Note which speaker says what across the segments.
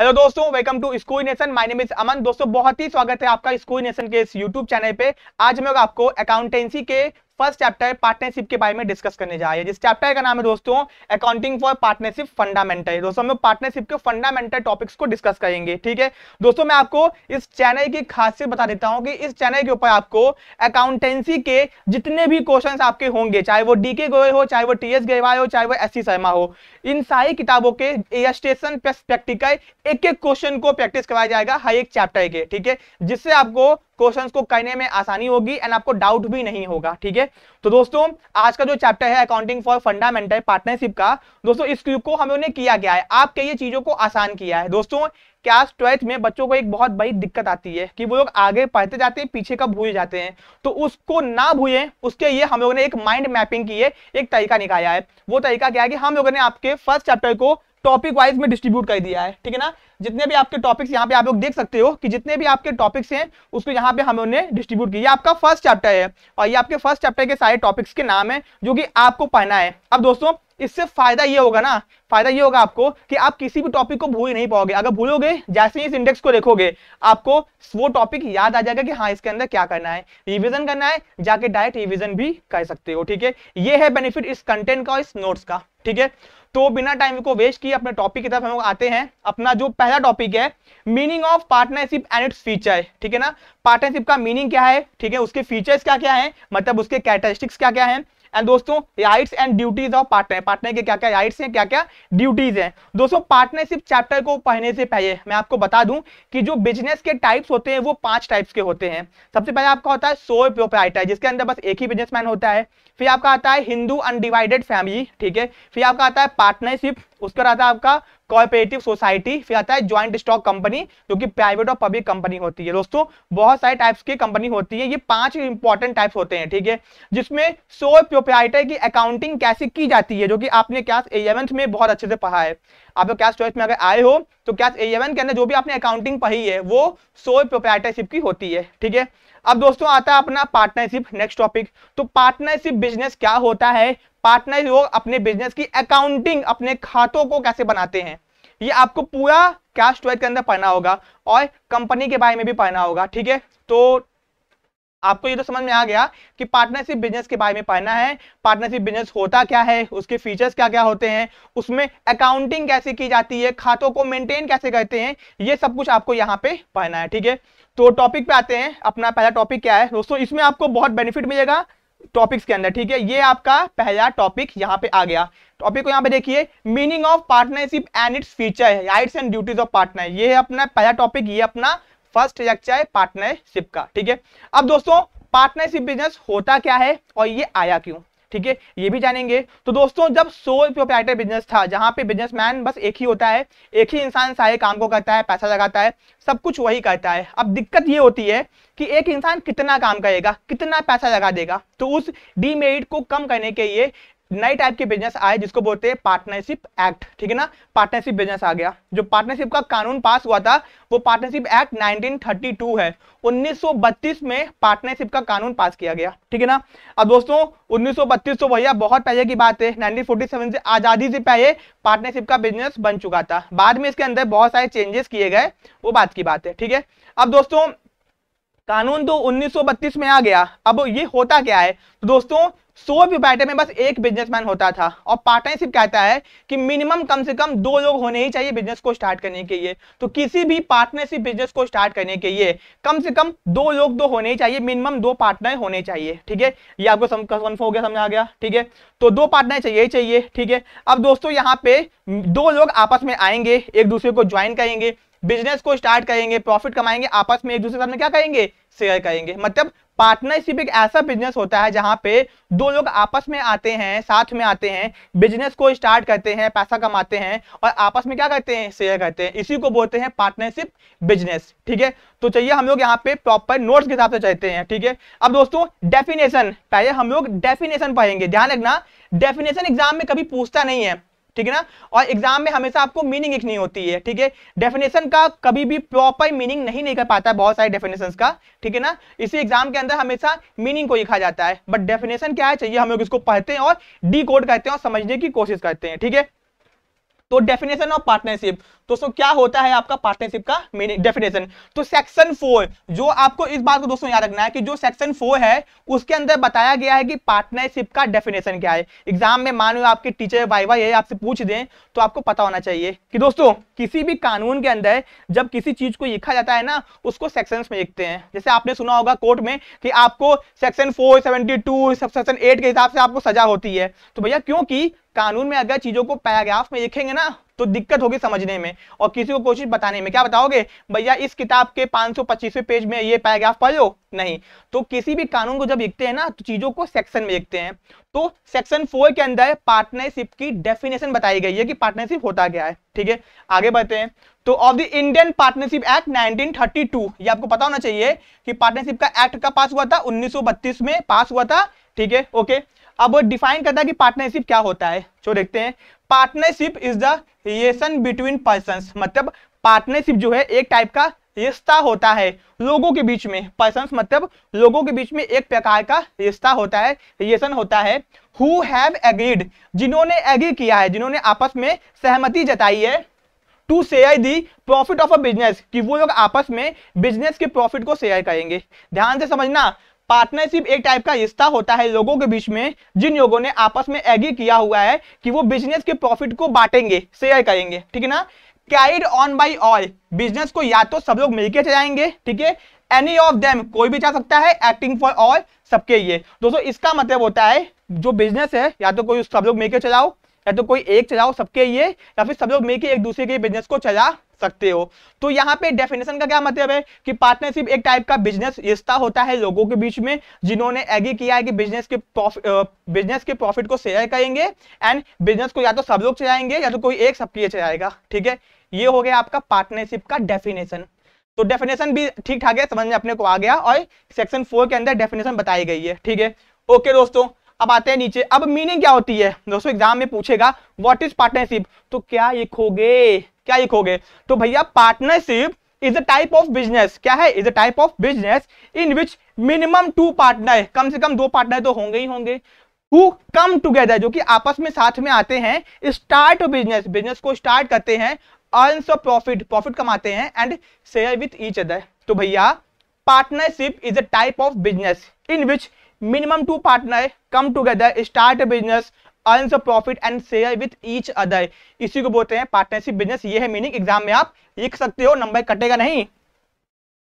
Speaker 1: Hello दोस्तों welcome to school nation my name is Aman दोस्तों बहुत ही स्वागत है आपका स्कूल नेशन के इस यूट्यूब चैनल पे आज मैं आपको अकाउंटेंसी के फर्स्ट चैप्टर पार्टनरशिप के बारे में डिस्कस करने जा रहे हैं जिस चैप्टर का नाम है दोस्तों अकाउंटिंग फॉर पार्टनरशिप फंडामेंटल दोस्तों हम पार्टनरशिप के फंडामेंटल टॉपिक्स को डिस्कस करेंगे ठीक है दोस्तों मैं आपको इस चैनल की खासियत बता देता हूं कि इस चैनल के ऊपर आपको अकाउंटेंसी के जितने भी क्वेश्चन आपके होंगे चाहे वो डीके गोयल हो चाहे वो टी एस गवाय हो चाहे वो एस सी शर्मा हो इन सारी किताबों के एस्टेशन प्लस प्रैक्टिकल एक एक क्वेश्चन को प्रैक्टिस करवाया जाएगा हर एक चैप्टर के ठीक है जिससे आपको क्वेश्चंस को करने में आसानी होगी एंड आपको डाउट भी नहीं होगा ठीक है तो दोस्तों आज का जो चैप्टर है अकाउंटिंग फॉर फंडामेंटल पार्टनरशिप का दोस्तों इस क्यूब को हमने किया गया है आपके ये चीजों को आसान किया है दोस्तों क्लास ट्वेल्थ में बच्चों को एक बहुत बड़ी दिक्कत आती है कि वो लोग आगे पढ़ते जाते हैं पीछे का भूल जाते हैं तो उसको ना भूए उसके लिए हम लोगों ने एक माइंड मैपिंग की है एक तरीका निकाला है वो तरीका क्या है कि हम लोगों ने आपके फर्स्ट चैप्टर को टॉपिक वाइज में डिस्ट्रीब्यूट कर दिया है ठीक है ना जितने भी आपके टॉपिक्स यहाँ पे आप लोग देख सकते हो कि जितने भी आपके टॉपिक्स हैं उसको यहाँ पे हमने डिस्ट्रीब्यूट किया आपका फर्स्ट चैप्टर है और ये आपके फर्स्ट चैप्टर के सारे टॉपिक्स के नाम है जो कि आपको पढ़ना है अब दोस्तों इससे फायदा ये होगा ना फायदा ये होगा आपको कि आप किसी भी टॉपिक को भूल नहीं पाओगे अगर भूलोगे जैसे ही इस इंडेक्स को देखोगे आपको वो टॉपिक याद आ जाएगा कि हाँ इसके अंदर क्या करना है रिविजन करना है जाके डायरेक्ट रिविजन भी कर सकते हो ठीक है ये है बेनिफिट इस कंटेंट का और इस नोट्स का ठीक है तो बिना टाइम को वेस्ट किए अपने टॉपिक की तरफ हम लोग आते हैं अपना जो पहला टॉपिक है meaning of partnership and its feature ठीक है ना पार्टनरशिप का मीनिंग क्या है ठीक है उसके फीचर्स क्या क्या है मतलब उसके कैटेस्टिक्स क्या क्या है एंड दोस्तों rights and duties of partner partner के क्या क्या राइट्स हैं क्या क्या ड्यूटीज हैं दोस्तों पार्टनरशिप चैप्टर को पढ़ने से पहले मैं आपको बता दूं कि जो बिजनेस के टाइप्स होते हैं वो पांच टाइप्स के होते हैं सबसे पहले आपका होता है सोल प्रोपराइटर जिसके अंदर बस एक ही बिजनेसमैन होता है फिर आपका आता है हिंदू अनडिवाइडेड फैमिली ठीक है फिर आपका आता है पार्टनरशिप उसके बाद आता है आपका कॉपरेटिव सोसाइटी फिर आता है ज्वाइंट स्टॉक कंपनी जो कि प्राइवेट और पब्लिक कंपनी होती है दोस्तों बहुत सारे टाइप्स की कंपनी होती है ये पांच इंपॉर्टेंट टाइप्स होते हैं ठीक है जिसमें सो प्रोप्राइटर की अकाउंटिंग कैसे की जाती है जो कि आपने क्लास इलेवंथ में बहुत अच्छे से पढ़ा है आप लोग क्लास ट्वेल्थ में अगर आए हो तो क्लास इलेवन के अंदर जो भी आपने अकाउंटिंग पढ़ी है वो सो प्रोप्राइटरशिप की होती है ठीक है अब दोस्तों आता है अपना पार्टनरशिप नेक्स्ट टॉपिक तो पार्टनरशिप बिजनेस क्या होता है पार्टनर लोग अपने बिजनेस की अकाउंटिंग अपने खातों को कैसे बनाते हैं ये आपको पूरा कैश ट्वेल्थ के अंदर पढ़ना होगा और कंपनी के बारे में भी पढ़ना होगा ठीक है तो आपको ये तो समझ में आ गया कि पार्टनरशिप बिजनेस के बारे में पढ़ना है पार्टनरशिप बिजनेस होता क्या है उसके फीचर्स क्या क्या होते हैं उसमें अकाउंटिंग कैसे की जाती है खातों को मेंटेन कैसे करते हैं ये सब कुछ आपको यहाँ पे पढ़ना है ठीक है तो टॉपिक पे आते हैं अपना पहला टॉपिक क्या है दोस्तों इसमें आपको बहुत बेनिफिट मिलेगा टॉपिक्स के अंदर ठीक है ये आपका पहला टॉपिक यहाँ पे आ गया टॉपिक को यहाँ पे देखिए meaning of partnership and its feature rights and duties of partner ये अपना पहला टॉपिक ये अपना फर्स्ट लेक्चर है पार्टनरशिप का ठीक है अब दोस्तों पार्टनरशिप बिजनेस होता क्या है और ये आया क्यों ठीक है ये भी जानेंगे तो दोस्तों जब सोल प्रोपराइटर बिजनेस था जहां पे बिजनेसमैन बस एक ही होता है एक ही इंसान सारे काम को करता है पैसा लगाता है सब कुछ वही करता है अब दिक्कत ये होती है कि एक इंसान कितना काम करेगा कितना पैसा लगा देगा तो उस डीमेरिट को कम करने के लिए नए टाइप के बिजनेस आए जिसको बोलते हैं पार्टनरशिप एक्ट ठीक है ना पार्टनरशिप बिजनेस आ गया जो पार्टनरशिप का कानून पास हुआ था वो पार्टनरशिप एक्ट 1932 है 1932 में पार्टनरशिप का कानून पास किया गया ठीक है ना अब दोस्तों 1932 तो भैया बहुत पहले की बात है 1947 से आजादी से पहले पार्टनरशिप का बिजनेस बन चुका था बाद में इसके अंदर बहुत सारे चेंजेस किए गए वो बात की बात है ठीक है अब दोस्तों कानून तो 1932 में आ गया अब ये होता क्या है तो दोस्तों भी बैठे में बस एक बिजनेसमैन होता था और पार्टनरशिप कहता है कि मिनिमम कम से कम दो लोग होने ही चाहिए बिजनेस को स्टार्ट करने के लिए तो किसी भी पार्टनरशिप बिजनेस को स्टार्ट करने के लिए कम से कम दो लोग दो तो होने ही चाहिए मिनिमम दो पार्टनर होने चाहिए ठीक है ये आपको कन्फर्म हो गया समझा गया ठीक है तो दो पार्टनर चाहिए ही चाहिए ठीक है अब दोस्तों यहाँ पे दो लोग आपस में आएंगे एक दूसरे को ज्वाइन करेंगे बिजनेस को स्टार्ट करेंगे प्रॉफिट कमाएंगे आपस में एक दूसरे सामने क्या करेंगे शेयर करेंगे मतलब पार्टनरशिप एक ऐसा बिजनेस होता है जहाँ पे दो लोग आपस में आते हैं साथ में आते हैं बिजनेस को स्टार्ट करते हैं पैसा कमाते हैं और आपस में क्या करते हैं शेयर करते हैं इसी को बोलते हैं पार्टनरशिप बिजनेस ठीक है तो चलिए हम लोग यहाँ पे प्रॉपर नोट्स के हिसाब से चलते हैं ठीक है अब दोस्तों डेफिनेशन पहले हम लोग डेफिनेशन पढ़ेंगे ध्यान रखना डेफिनेशन एग्जाम में कभी पूछता नहीं है ठीक है ना और एग्जाम में हमेशा आपको मीनिंग लिखनी होती है ठीक है डेफिनेशन का कभी भी प्रॉपर मीनिंग नहीं निकल पाता है बहुत सारे डेफिनेशन का ठीक है ना इसी एग्जाम के अंदर हमेशा मीनिंग को लिखा जाता है बट डेफिनेशन क्या है चाहिए हम लोग इसको पढ़ते हैं और डी कोड करते हैं और समझने की कोशिश करते हैं ठीक है तो डेफिनेशन ऑफ पार्टनरशिप दोस्तों क्या होता है आपका पार्टनरशिप का डेफिनेशन तो सेक्शन फोर जो आपको इस बात को दोस्तों याद रखना है कि जो सेक्शन फोर है उसके अंदर बताया गया है कि पार्टनरशिप का डेफिनेशन क्या है एग्जाम में मानो आपके टीचर वाई वाई आपसे पूछ दें तो आपको पता होना चाहिए कि दोस्तों किसी भी कानून के अंदर जब किसी चीज को लिखा जाता है ना उसको सेक्शन में लिखते हैं जैसे आपने सुना होगा कोर्ट में कि आपको section four seventy two section eight के हिसाब से आपको सजा होती है तो भैया क्योंकि कानून में अगर चीजों को पैराग्राफ में लिखेंगे ना तो दिक्कत होगी समझने में और किसी को कोशिश बताने में क्या बताओगे भैया इस किताब के 525वें पेज में ये पैराग्राफ पढ़ लो नहीं तो किसी भी कानून को जब लिखते हैं ना तो चीजों को सेक्शन में लिखते हैं तो सेक्शन फोर के अंदर पार्टनरशिप की डेफिनेशन बताई गई है कि पार्टनरशिप होता क्या है ठीक है आगे बढ़ते हैं तो of the Indian partnership act 1932 ये आपको पता होना चाहिए कि पार्टनरशिप का एक्ट का पास हुआ था उन्नीस में पास हुआ था ठीक है ओके okay? अब वो डिफाइन करता है कि पार्टनरशिप क्या होता है जो देखते हैं partnership is the relation between person मतलब पार्टनरशिप जो है एक टाइप का रिश्ता होता है लोगों के बीच में पर्सन मतलब लोगों के बीच में एक प्रकार का रिश्ता होता है रिलेशन होता है हु हैव एग्रीड जिन्होंने एग्री किया है जिन्होंने आपस में सहमति जताई है to share the profit of a business कि वो लोग आपस में बिजनेस के प्रॉफिट को शेयर करेंगे ध्यान से समझना पार्टनरशिप एक टाइप का रिश्ता होता है लोगों के बीच में जिन लोगों ने आपस में एग्री किया हुआ है कि वो बिजनेस के प्रॉफिट को बांटेंगे शेयर करेंगे ठीक है ना carried on by all business को या तो सब लोग मिलकर चलाएंगे ठीक है एनी ऑफ देम कोई भी चल सकता है एक्टिंग फॉर ऑल सबके लिए दोस्तों इसका मतलब होता है जो बिजनेस है या तो कोई सब लोग मिलकर चलाओ या तो कोई एक चलाओ सबके लिए या फिर सब लोग मिलकर एक दूसरे के बिजनेस को चला सकते हो तो यहाँ पे डेफिनेशन का क्या मतलब है कि पार्टनरशिप एक टाइप का बिजनेस रिश्ता होता है लोगों के बीच में जिन्होंने एग्री किया है कि बिजनेस के बिजनेस के प्रॉफिट को शेयर करेंगे एंड बिजनेस को या तो सब लोग चलाएंगे या तो कोई एक सबके लिए चलाएगा ठीक है ये हो गया आपका पार्टनरशिप का डेफिनेशन तो डेफिनेशन भी ठीक ठाक है समझ में अपने को आ गया और सेक्शन फोर के अंदर डेफिनेशन बताई गई है ठीक है ओके दोस्तों अब आते हैं नीचे अब मीनिंग क्या होती है दोस्तों एग्जाम में पूछेगा व्हाट इज पार्टनरशिप तो क्या लिखोगे क्या लिखोगे तो भैया partnership is a type of business क्या है is a type of business in which minimum two partner कम से कम दो पार्टनर तो होंगे ही होंगे हु कम टुगेदर जो कि आपस में साथ में आते हैं स्टार्ट बिजनेस बिजनेस को स्टार्ट करते हैं अर्नस ऑफ प्रॉफिट प्रॉफिट कमाते हैं and share with each other तो भैया partnership is a type of business in which minimum two partner come together start business earn profit and share with each other इसी को बोलते हैं partnership business ये है मीनिंग एग्जाम में आप लिख सकते हो नंबर कटेगा नहीं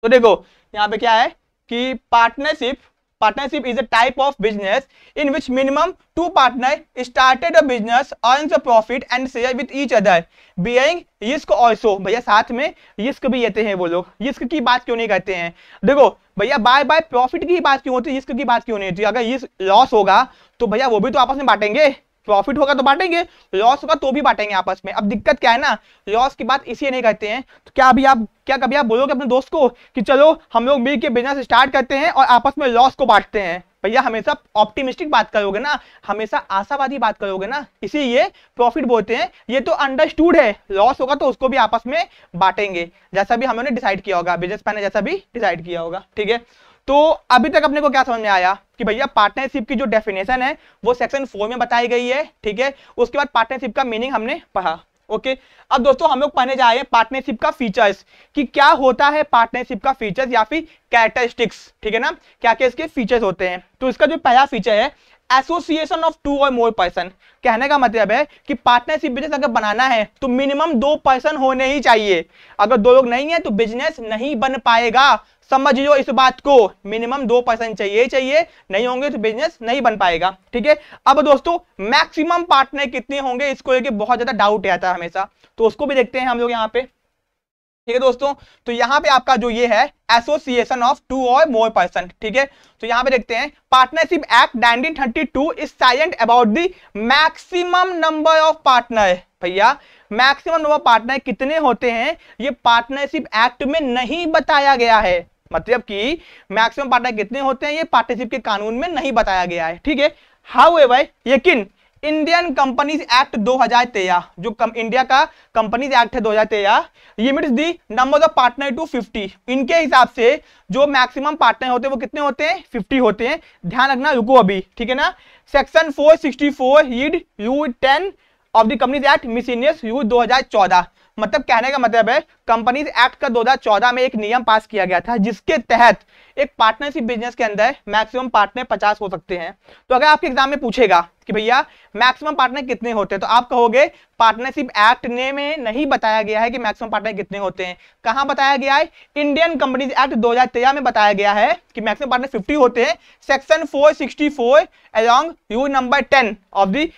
Speaker 1: तो देखो यहाँ पे क्या है कि partnership Partnership is a type of business in which minimum two partners started a business, earns a profit and share with each other, bearing risk also भैया साथ में रिस्क भी लेते हैं वो लोग रिस्क की बात क्यों नहीं करते हैं देखो भैया बाय बाय प्रॉफिट की बात क्यों होती है रिस्क की बात क्यों नहीं होती अगर रिस्क लॉस होगा तो भैया वो भी तो आपस में बांटेंगे प्रॉफिट होगा तो बांटेंगे लॉस होगा तो भी बांटेंगे आपस में अब दिक्कत क्या है ना लॉस की बात इसी नहीं कहते हैं तो क्या अभी आप क्या कभी आप बोलोगे अपने दोस्त को कि चलो हम लोग मिल बिजनेस स्टार्ट करते हैं और आपस में लॉस को बांटते हैं भैया हमेशा ऑप्टिमिस्टिक बात करोगे ना हमेशा आशावादी बात करोगे ना इसीलिए प्रॉफिट बोलते हैं ये तो अंडरस्टूड है लॉस होगा तो उसको भी आपस में बांटेंगे जैसा भी हमने डिसाइड किया होगा बिजनेस प्लान जैसा भी डिसाइड किया होगा ठीक है तो अभी तक अपने को क्या समझ में आया कि भैया पार्टनरशिप की जो डेफिनेशन है वो सेक्शन फोर में बताई गई है ठीक है उसके बाद पार्टनरशिप का मीनिंग हमने पढ़ा ओके अब दोस्तों हम लोग पढ़ने जा रहे हैं पार्टनरशिप का फीचर्स कि क्या होता है पार्टनरशिप का फीचर्स या फिर कैरेक्टरिस्टिक्स ठीक है ना क्या क्या इसके फीचर्स होते हैं तो इसका जो पहला फीचर है एसोसिएशन ऑफ टू और मोर पर्सन कहने का मतलब है कि पार्टनरशिप बिजनेस अगर बनाना है तो मिनिमम दो पर्सन होने ही चाहिए अगर दो लोग नहीं है तो बिजनेस नहीं बन पाएगा समझियो इस बात को मिनिमम दो परसेंट चाहिए चाहिए नहीं होंगे तो बिजनेस नहीं बन पाएगा ठीक है अब दोस्तों मैक्सिमम पार्टनर कितने होंगे इसको लेके बहुत ज्यादा डाउट आता है हमेशा तो उसको भी देखते हैं हम लोग यहाँ पे ठीक है दोस्तों तो यहाँ पे आपका जो ये है एसोसिएशन ऑफ टू और मोर पर्सन ठीक है तो यहाँ पे देखते हैं partnership act nineteen thirty two is silent about the maximum number of partner भैया मैक्सिमम नंबर पार्टनर कितने होते हैं ये पार्टनरशिप एक्ट में नहीं बताया गया है मतलब कि मैक्सिमम पार्टनर कितने होते हैं ये पार्टनरशिप के कानून में नहीं बताया गया है ठीक है हाउ एवर यकीन इंडियन कंपनीज एक्ट 2013 जो कम, इंडिया का कंपनीज एक्ट है 2013 limits the number of partner to 50 इनके हिसाब से जो मैक्सिमम पार्टनर होते हैं वो कितने होते हैं 50 होते हैं ध्यान रखना रुको अभी ठीक है ना section 464 read you ten of the companies act miscellaneous you 2014 मतलब कहने का मतलब है कंपनीज एक्ट का दो चौदह में एक नियम पास किया गया था जिसके तहत एक पार्टनरशिप बिजनेस के अंदर मैक्सिमम पार्टनर पचास हो सकते हैं तो अगर आपके एग्जाम में पूछेगा कि भैया मैक्सिमम पार्टनर कितने होते हैं तो आप कहोगे पार्टनरशिप एक्ट ने में नहीं बताया गया है कि मैक्सिमम पार्टनर कितने होते हैं कहां बताया गया है इंडियन कंपनीज एक्ट दो में बताया गया है कि मैक्सिमम पार्टनर फिफ्टी होते हैं section four sixty four along you number ten of the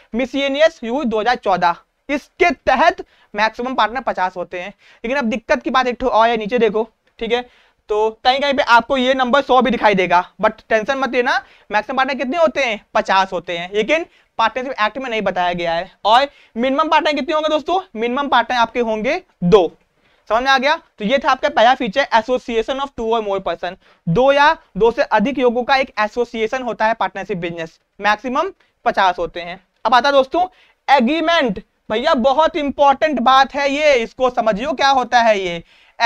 Speaker 1: you दो इसके तहत मैक्सिमम पार्टनर पचास होते हैं लेकिन अब दिक्कत की बात एक और है नीचे देखो ठीक है तो कहीं कहीं पे आपको ये नंबर सौ भी दिखाई देगा बट टेंशन मत लेना मैक्सिमम पार्टनर कितने होते हैं पचास होते हैं लेकिन पार्टनरशिप एक्ट में नहीं बताया गया है और मिनिमम पार्टनर कितने होंगे दोस्तों मिनिमम पार्टनर आपके होंगे दो समझ में आ गया तो ये था आपका पहला फीचर एसोसिएशन ऑफ टू और मोर पर्सन दो या दो से अधिक योगों का एक एसोसिएशन होता है पार्टनरशिप बिजनेस मैक्सिमम पचास होते हैं अब आता है दोस्तों एग्रीमेंट भैया बहुत इंपॉर्टेंट बात है ये इसको समझियो क्या होता है ये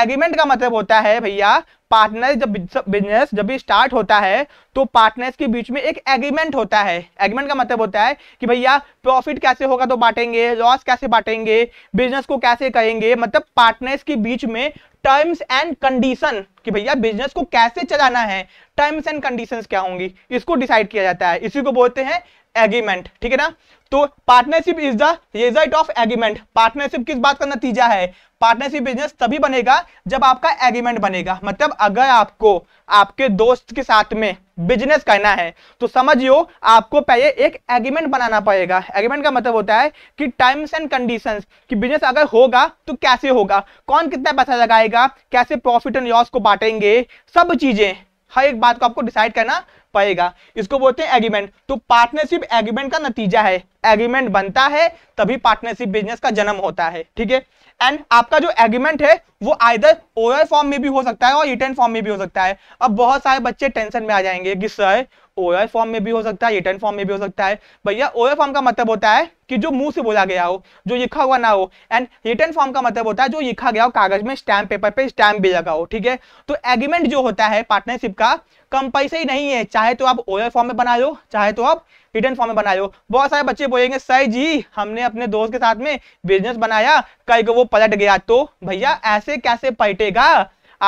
Speaker 1: एग्रीमेंट का मतलब होता है भैया पार्टनर जब बिजनेस जब भी स्टार्ट होता है तो पार्टनर्स के बीच में एक एग्रीमेंट होता है एग्रीमेंट का मतलब होता है कि भैया प्रॉफिट कैसे होगा तो बांटेंगे लॉस कैसे बांटेंगे बिजनेस को कैसे करेंगे मतलब पार्टनर्स के बीच में टर्म्स एंड कंडीशन कि भैया बिजनेस को कैसे चलाना है टर्म्स एंड कंडीशंस क्या होंगी इसको डिसाइड किया जाता है इसी को बोलते हैं एग्रीमेंट ठीक है ना तो partnership is the result of agreement partnership किस बात का नतीजा है पार्टनरशिप बिजनेस तभी बनेगा जब आपका एग्रीमेंट बनेगा मतलब अगर आपको आपके दोस्त के साथ में बिजनेस करना है तो समझियो आपको पहले एक एग्रीमेंट बनाना पड़ेगा एग्रीमेंट का मतलब होता है कि टर्म्स एंड कंडीशंस कि बिजनेस अगर होगा तो कैसे होगा कौन कितना पैसा लगाएगा कैसे प्रॉफिट एंड लॉस को बांटेंगे सब चीजें हर एक बात को आपको डिसाइड करना पाएगा इसको बोलते हैं एग्रीमेंट तो पार्टनरशिप एग्रीमेंट का नतीजा है एग्रीमेंट बनता है तभी पार्टनरशिप बिजनेस का जन्म होता है ठीक है एंड आपका जो एग्रीमेंट है वो आइदर ओरल फॉर्म में भी हो सकता है और रिटर्न फॉर्म में भी हो सकता है अब बहुत सारे बच्चे टेंशन में आ जाएंगे कि सर ओ फॉर्म में भी हो सकता है रिटर्न फॉर्म में भी हो सकता है भैया ओ फॉर्म का मतलब होता है कि जो मुंह से बोला गया हो जो लिखा हुआ ना हो एंड रिटर्न फॉर्म का मतलब होता है जो लिखा गया हो कागज में स्टैम्प पेपर पे स्टैम्प भी लगा हो ठीक है तो एग्रीमेंट जो होता है पार्टनरशिप का ही नहीं है चाहे तो आप ओयल फॉर्म में बना लो चाहे तो आप रिटर्न फॉर्म में बना लो बहुत सारे बच्चे बोलेंगे सर जी हमने अपने दोस्त के साथ में बिजनेस बनाया कल को वो पलट गया तो भैया ऐसे कैसे पलटेगा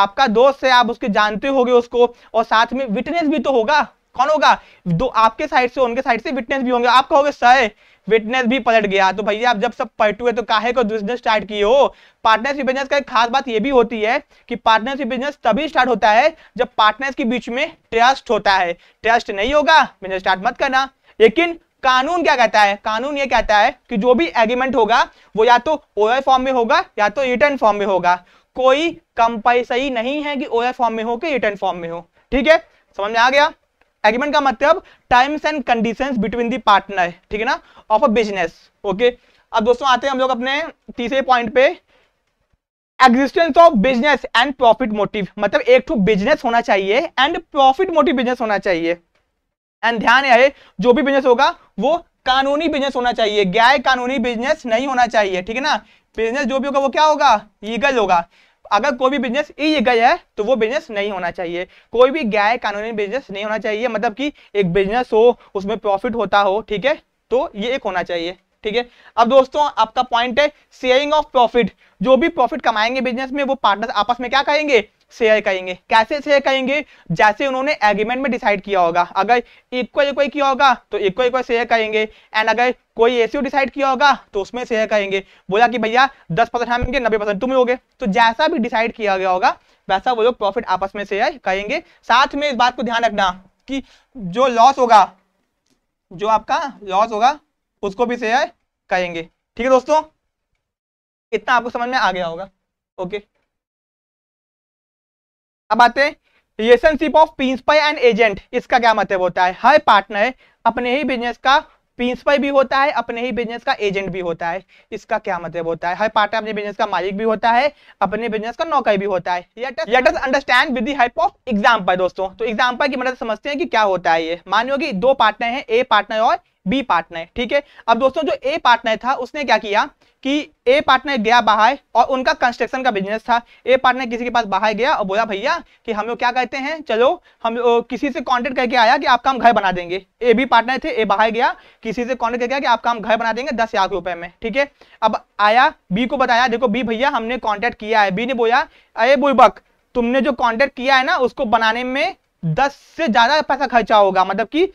Speaker 1: आपका दोस्त है आप उसके जानते होगे उसको और साथ में विटनेस भी तो होगा कौन होगा दो आपके साइड से उनके साइड से विटनेस भी होंगे आप कहोगे सर विटनेस भी पलट गया तो भैया आप जब सब पलटुए तो काहे को बिजनेस स्टार्ट किए हो पार्टनरशिप बिजनेस का एक खास बात यह भी होती है कि पार्टनरशिप बिजनेस तभी स्टार्ट होता है जब पार्टनर्स के बीच में ट्रस्ट होता है ट्रस्ट नहीं होगा बिजनेस स्टार्ट मत करना लेकिन कानून क्या कहता है कानून ये कहता है कि जो भी एग्रीमेंट होगा वो या तो ओएल फॉर्म में होगा या तो रिटर्न फॉर्म में होगा कोई कंपल्सरी नहीं है कि ओएल फॉर्म में हो कि रिटर्न फॉर्म में हो ठीक है समझ में आ गया एग्रीमेंट का मतलब times and conditions between the partner ठीक है ना ऑफ अ बिजनेस ओके अब दोस्तों आते हैं हम लोग अपने तीसरे पॉइंट पे existence of business and profit motive मतलब एक टू बिजनेस होना चाहिए एंड प्रॉफिट मोटिव बिजनेस होना चाहिए एंड ध्यान है जो भी बिजनेस होगा वो कानूनी बिजनेस होना चाहिए गैर कानूनी बिजनेस नहीं होना चाहिए ठीक है ना बिजनेस जो भी होगा वो क्या होगा लीगल होगा अगर कोई भी बिजनेस इलीगल है तो वो बिजनेस नहीं होना चाहिए कोई भी गैर कानूनी बिजनेस नहीं होना चाहिए मतलब कि एक बिजनेस हो उसमें प्रॉफिट होता हो ठीक है तो ये एक होना चाहिए ठीक है अब दोस्तों आपका पॉइंट है शेयरिंग ऑफ प्रॉफिट जो भी प्रॉफिट कमाएंगे बिजनेस में वो पार्टनर आपस में क्या कहेंगे शेयर कहेंगे कैसे शेयर कहेंगे जैसे उन्होंने एग्रीमेंट में डिसाइड किया होगा अगर इक्वल इक्वल किया होगा तो इक्वल इक्वल शेयर कहेंगे एंड अगर कोई रेशियो डिसाइड किया होगा तो उसमें शेयर कहेंगे बोला कि भैया दस परसेंट हम लेंगे नब्बे परसेंट तुम लोगे तो जैसा भी डिसाइड किया गया होगा वैसा वो लोग प्रॉफिट आपस में शेयर कहेंगे साथ में इस बात को ध्यान रखना कि जो लॉस होगा जो आपका लॉस होगा उसको भी शेयर कहेंगे ठीक है दोस्तों इतना आपको समझ में आ गया होगा ओके अब आते हैं relationship of principal and agent इसका क्या मतलब होता है हर पार्टनर अपने ही बिजनेस का प्रिंसिपल भी होता है अपने ही बिजनेस का एजेंट भी होता है इसका क्या मतलब होता है हर पार्टनर अपने बिजनेस का मालिक भी होता है अपने बिजनेस का नौकरी भी होता है let us understand with the help of example दोस्तों तो एग्जांपल की मदद मतलब समझते हैं कि क्या होता है ये मानियो कि दो पार्टनर हैं ए पार्टनर और बी पार्टनर ठीक है अब दोस्तों जो ए पार्टनर था उसने क्या किया कि ए पार्टनर गया बाहर और उनका कंस्ट्रक्शन का बिजनेस था ए पार्टनर किसी के पास बाहर गया और बोला भैया कि हम लोग क्या कहते हैं चलो हम किसी से कांटेक्ट करके आया कि आपका हम घर बना देंगे ए भी पार्टनर थे ए बाहर गया किसी से कांटेक्ट करके आया कि आपका हम घर बना देंगे दस लाख रुपए में ठीक है अब आया बी को बताया देखो बी भैया हमने कॉन्टेक्ट किया है बी ने बोला अरे बुलबक तुमने जो कॉन्टेक्ट किया है ना उसको बनाने में दस से ज्यादा पैसा खर्चा होगा मतलब कि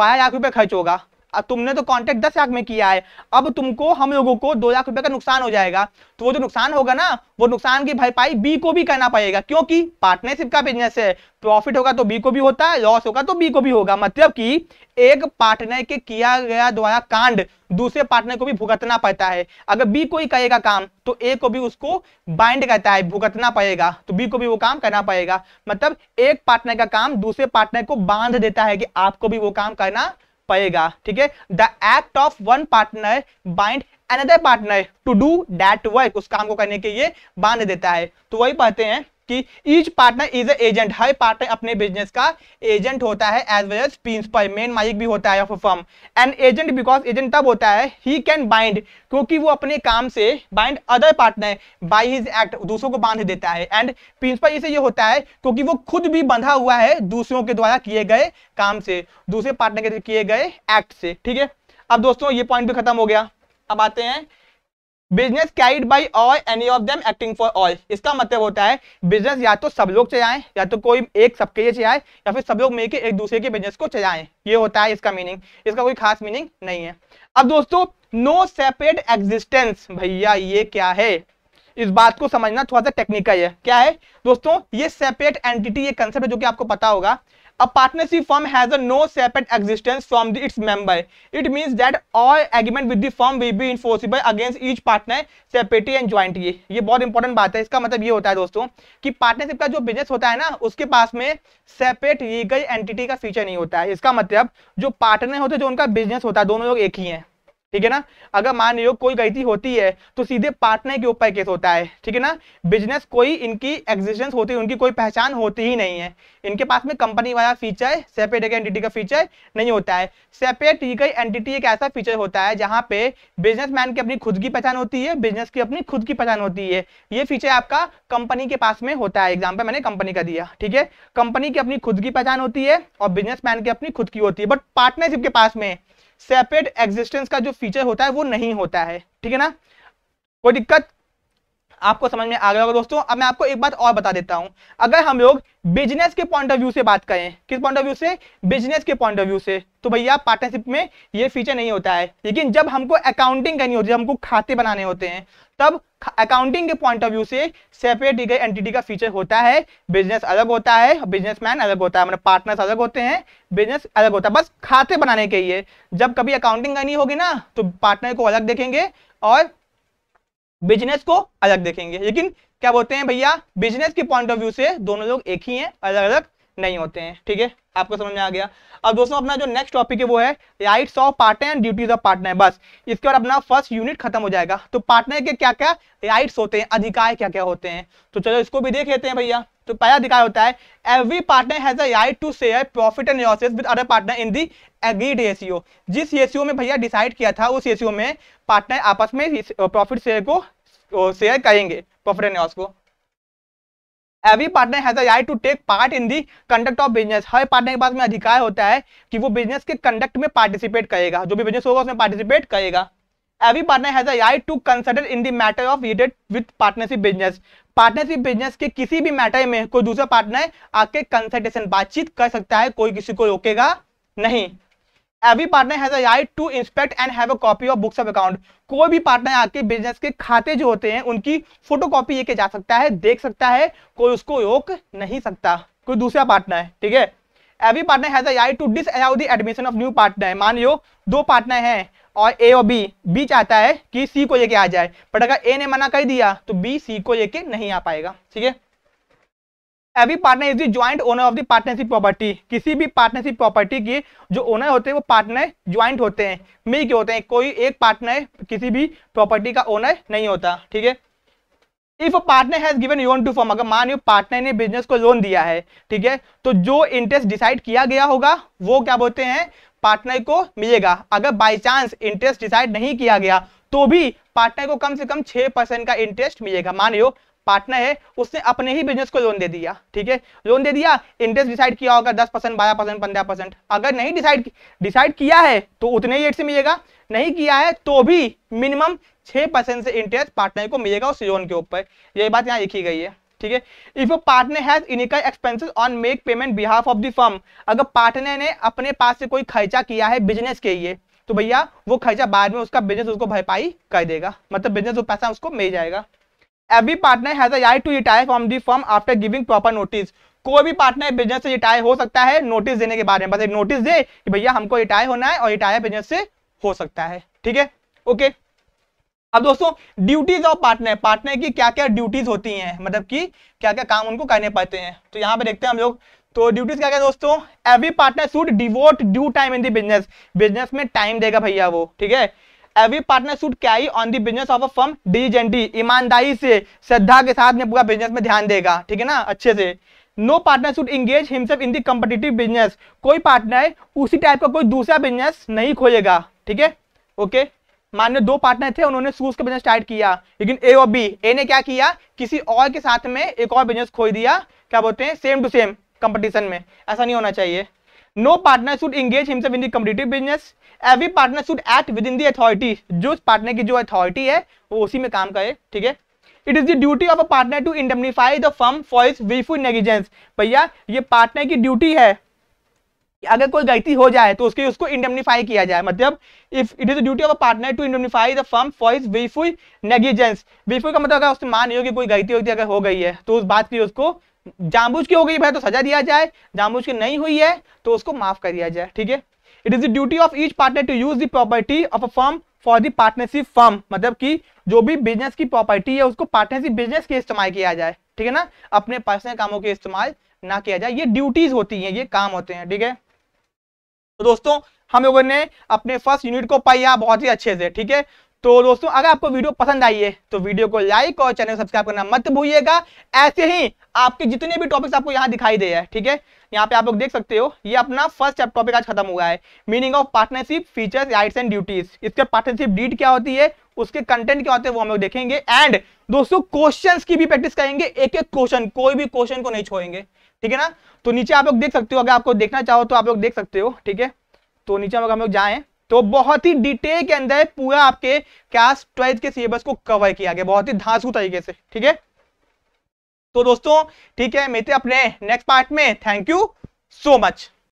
Speaker 1: बारह लाख रुपए खर्च होगा तुमने तो कॉन्ट्रैक्ट दस लाख में किया है अब तुमको हम लोगों को दो लाख रुपए का नुकसान हो जाएगा तो वो जो नुकसान होगा ना वो नुकसान की भरपाई बी को भी करना पड़ेगा क्योंकि पार्टनरशिप का बिजनेस है प्रॉफिट होगा तो बी को भी होता है लॉस होगा तो बी को भी होगा मतलब कि एक पार्टनर के किया गया द्वारा कांड दूसरे पार्टनर को भी भुगतना पड़ता है अगर बी कोई करेगा काम तो ए को भी उसको बाइंड करता है भुगतना पड़ेगा तो बी को भी वो काम करना पड़ेगा मतलब एक पार्टनर का काम दूसरे पार्टनर को बांध देता है कि आपको भी वो काम करना पाएगा ठीक है the act of one partner bind another partner to do that work उस काम को करने के लिए बांध देता है तो वही कहते हैं कि ईच पार्टनर इज एजेंट हर पार्टनर अपने बिजनेस का एजेंट होता है as well as principal main मालिक भी होता है of firm and agent because agent तब होता है ही कैन बाइंड क्योंकि वो अपने काम से bind other partner by his act दूसरों को बांध देता है एंड प्रिंसिपल इसे ये होता है क्योंकि वो खुद भी बंधा हुआ है दूसरों के द्वारा किए गए काम से दूसरे पार्टनर के किए गए एक्ट से ठीक है अब दोस्तों ये पॉइंट भी खत्म हो गया अब आते हैं business carried by all any of them acting for all इसका मतलब होता है बिजनेस या तो सब लोग चलाएं या तो कोई एक सबके लिए चलाए या फिर सब लोग मिलकर एक दूसरे के बिजनेस को चलाएं ये होता है इसका मीनिंग इसका कोई खास मीनिंग नहीं है अब दोस्तों नो सेपरेट एग्जिस्टेंस भैया ये क्या है इस बात को समझना थोड़ा सा टेक्निकल है क्या है दोस्तों ये सेपरेट एंटिटी ये कंसेप्ट है जो कि आपको पता होगा a partnership firm has a no separate existence from the, its member. It means that all agreement with the firm will be enforceable against each partner separately and jointly. ये बहुत important बात है इसका मतलब ये होता है दोस्तों कि partnership का जो business होता है ना उसके पास में separate legal entity का feature नहीं होता है इसका मतलब जो partner होते हैं जो उनका बिजनेस होता है दोनों लोग एक ही हैं ठीक है ना अगर मान लो कोई गलती होती है तो सीधे पार्टनर के ऊपर केस होता है ठीक है ना बिजनेस कोई इनकी एग्जिस्टेंस होती है उनकी कोई पहचान होती ही नहीं है इनके पास में कंपनी वाला फीचर सेपरेट एक एंटिटी का फीचर नहीं होता है सेपरेट की एंटिटी एक ऐसा फीचर होता है जहाँ पे मैन की अपनी खुद की पहचान होती है बिजनेस की अपनी खुद की पहचान होती है ये फीचर आपका कंपनी के पास में होता है एग्जाम्पल मैंने कंपनी का दिया ठीक है कंपनी की अपनी खुद की पहचान होती है और मैन की अपनी खुद की होती है बट पार्टनरशिप के पास में सेपरेट एग्जिस्टेंस का जो फीचर होता है वो नहीं होता है ठीक है ना कोई दिक्कत आपको समझ में आ गया होगा दोस्तों अब मैं आपको एक बात और बता देता हूं अगर हम लोग बिजनेस के पॉइंट ऑफ व्यू से बात करें किस पॉइंट ऑफ व्यू से बिजनेस के पॉइंट ऑफ व्यू से तो भैया पार्टनरशिप में ये फीचर नहीं होता है लेकिन जब हमको अकाउंटिंग करनी होती है हमको खाते बनाने होते हैं तब अकाउंटिंग के पॉइंट ऑफ व्यू से सेपरेट गई एंटिटी का फीचर होता है बिजनेस अलग होता है बिजनेसमैन अलग होता है मतलब पार्टनर्स अलग होते हैं बिजनेस अलग होता है बस खाते बनाने के लिए जब कभी अकाउंटिंग करनी होगी ना तो पार्टनर को अलग देखेंगे और बिजनेस को अलग देखेंगे लेकिन क्या बोलते हैं भैया बिजनेस के पॉइंट ऑफ व्यू से दोनों लोग एक ही हैं अलग अलग नहीं होते हैं ठीक है आपको समझ में आ गया अब दोस्तों अपना जो नेक्स्ट टॉपिक है वो है rights of partner and duties of partner बस इसके बाद अपना फर्स्ट यूनिट खत्म हो जाएगा तो पार्टनर के क्या क्या राइट्स होते हैं अधिकार क्या क्या होते हैं तो चलो इसको भी देख लेते हैं भैया तो पहला दिखाया होता है every partner has right to share profit and losses with other partner in the agreed ratio जिस रेशियो में भैया डिसाइड किया था उस रेशियो में पार्टनर आपस में प्रॉफिट शेयर को शेयर करेंगे प्रॉफिट एंड लॉस को every partner has right to take part in the conduct of business हर पार्टनर के पास में अधिकार होता है कि वो बिजनेस के कंडक्ट में पार्टिसिपेट करेगा जो भी बिजनेस होगा उसमें पार्टिसिपेट करेगा every partner has right to consider in the matter of related with partnership business partnership business के किसी भी मैटर में कोई दूसरा पार्टनर आके कंसल्टेशन बातचीत कर सकता है कोई किसी को रोकेगा नहीं every partner has right to inspect and have a copy of books of account कोई भी पार्टनर आके बिजनेस के खाते जो होते हैं उनकी फोटो कॉपी लेके जा सकता है देख सकता है कोई उसको रोक नहीं सकता कोई दूसरा पार्टनर है ठीक है every partner has right to dis the admission of new partner मान लो दो पार्टनर हैं और ए और बी बी चाहता है कि सी को लेके आ जाए बट अगर ए ने मना कर दिया तो बी सी को लेके नहीं आ पाएगा ठीक है every partner is the joint owner of the partnership property किसी भी पार्टनरशिप प्रॉपर्टी की जो ओनर होते हैं वो पार्टनर ज्वाइंट होते हैं मिल के होते हैं कोई एक पार्टनर किसी भी प्रॉपर्टी का ओनर नहीं होता ठीक है if a partner has given loan to form अगर मान यू पार्टनर ने बिजनेस को लोन दिया है ठीक है तो जो इंटरेस्ट डिसाइड किया गया होगा वो क्या बोलते हैं पार्टनर को मिलेगा अगर बाई चांस इंटरेस्ट डिसाइड नहीं किया गया तो भी पार्टनर को कम से कम छह परसेंट का इंटरेस्ट मिलेगा मान लो पार्टनर है उसने अपने ही बिजनेस को लोन दे दिया ठीक है लोन दे दिया इंटरेस्ट डिसाइड किया होगा दस परसेंट बारह परसेंट पंद्रह परसेंट अगर नहीं डिसाइड डिसाइड किया है तो उतने ही रेट से मिलेगा नहीं किया है तो भी मिनिमम छः परसेंट से इंटरेस्ट पार्टनर को मिलेगा उस लोन के ऊपर यही बात यहाँ लिखी गई है ठीक है if a partner has incurred expenses on make payment behalf of the firm अगर पार्टनर ने अपने पास से कोई खर्चा किया है बिजनेस के लिए तो भैया वो खर्चा बाद में उसका बिजनेस उसको भरपाई कर देगा मतलब बिजनेस वो पैसा उसको मिल जाएगा every partner has a right to retire from the firm after giving proper notice कोई भी पार्टनर बिजनेस से रिटायर हो सकता है नोटिस देने के बारे में बस एक नोटिस दे कि भैया हमको रिटायर होना है और रिटायर बिजनेस से हो सकता है ठीक है ओके okay. अब दोस्तों ड्यूटीज ऑफ पार्टनर पार्टनर की क्या क्या ड्यूटीज होती हैं मतलब कि क्या क्या काम उनको करने पड़ते हैं तो यहाँ पे देखते हैं हम लोग तो ड्यूटीज क्या क्या दोस्तों every partner should devote due time in the business business में टाइम देगा भैया वो ठीक है every partner should carry on the business of a firm diligently ईमानदारी से श्रद्धा के साथ में पूरा बिजनेस में ध्यान देगा ठीक है ना अच्छे से no partner should engage himself in the competitive business कोई पार्टनर उसी टाइप का कोई दूसरा बिजनेस नहीं खोलेगा ठीक है ओके okay? मान लो दो पार्टनर थे उन्होंने शूज का बिजनेस स्टार्ट किया लेकिन ए और बी ए ने क्या किया किसी और के साथ में एक और बिजनेस खोई दिया क्या बोलते हैं सेम टू सेम कंपटीशन में ऐसा नहीं होना चाहिए no partner should engage himself in the competitive business every partner should act within the authority जो पार्टनर की जो अथॉरिटी है वो उसी में काम करे ठीक है it is the duty of a partner to indemnify the firm for his wilful negligence भैया ये पार्टनर की ड्यूटी है अगर कोई गलती हो जाए तो उसके उसको इंडेमनीफाई किया जाए मतलब if it is duty of a partner to indemnify the firm for his wilful negligence wilful का मतलब अगर उसने मान नहीं हो कि कोई गलती होती अगर हो गई है तो उस बात की उसको जानबूझ की हो गई भाई तो सजा दिया जाए जानबूझ की नहीं हुई है तो उसको माफ कर दिया जाए ठीक है it is the duty of each partner to use the property of a firm for the partnership firm मतलब कि जो भी बिजनेस की प्रॉपर्टी है उसको पार्टनरशिप बिजनेस के इस्तेमाल किया जाए ठीक है ना अपने पर्सनल कामों के इस्तेमाल ना किया जाए ये ड्यूटीज होती हैं ये काम होते हैं ठीक है तो दोस्तों हम लोगों ने अपने फर्स्ट यूनिट को पाया बहुत ही अच्छे से ठीक है तो दोस्तों अगर आपको वीडियो पसंद आई है तो वीडियो को लाइक और चैनल सब्सक्राइब करना मत भूलिएगा ऐसे ही आपके जितने भी टॉपिक्स आपको यहाँ दिखाई दे हैं ठीक है यहाँ पे आप लोग देख सकते हो ये अपना फर्स्ट टॉपिक आज खत्म हुआ है meaning of partnership features rights and duties इसके पार्टनरशिप डीट क्या होती है उसके कंटेंट क्या होते हैं वो हम लोग देखेंगे एंड दोस्तों क्वेश्चन की भी प्रैक्टिस करेंगे एक एक क्वेश्चन कोई भी क्वेश्चन को नहीं छोड़ेंगे ठीक है ना तो नीचे आप लोग देख सकते हो अगर आपको देखना चाहो तो आप लोग देख सकते हो ठीक है तो नीचे हम लोग जाए तो बहुत ही डिटेल के अंदर पूरा आपके क्लास ट्वेल्थ के सिलेबस को कवर किया गया बहुत ही धांसू तरीके से ठीक है तो दोस्तों ठीक है मेरे अपने नेक्स्ट पार्ट में थैंक यू सो मच